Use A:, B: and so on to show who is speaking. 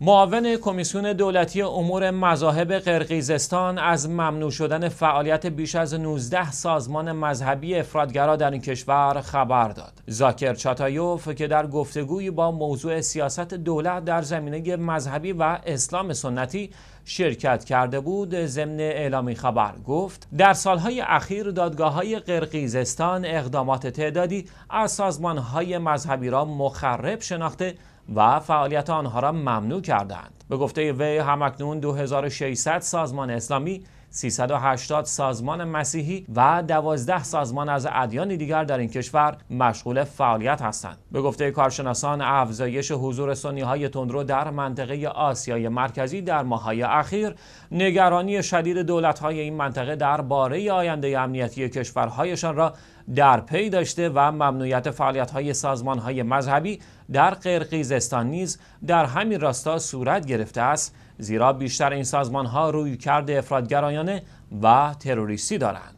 A: معاون کمیسیون دولتی امور مذاهب قرقیزستان از ممنوع شدن فعالیت بیش از 19 سازمان مذهبی افرادگرا در این کشور خبر داد. زاکر چاتایوف که در گفتگوی با موضوع سیاست دولت در زمینه مذهبی و اسلام سنتی شرکت کرده بود ضمن اعلامی خبر گفت در سالهای اخیر دادگاه های قرقیزستان اقدامات تعدادی از سازمان های مذهبی را مخرب شناخته و فعالیت آنها را ممنوع کردند. به گفته وی همکنون 2600 سازمان اسلامی 380 سازمان مسیحی و 12 سازمان از ادیان دیگر در این کشور مشغول فعالیت هستند به گفته کارشناسان افزایش حضور سنی های تندرو در منطقه آسیای مرکزی در ماههای اخیر نگرانی شدید دولت های این منطقه درباره آینده امنیتی کشورهایشان را در پی داشته و ممنوعیت فعالیت های سازمان های مذهبی در قرقیزستان نیز در همین راستا صورت گرفته است زیرا بیشتر این سازمان ها روی کرد افرادگرایانه و تروریستی دارند.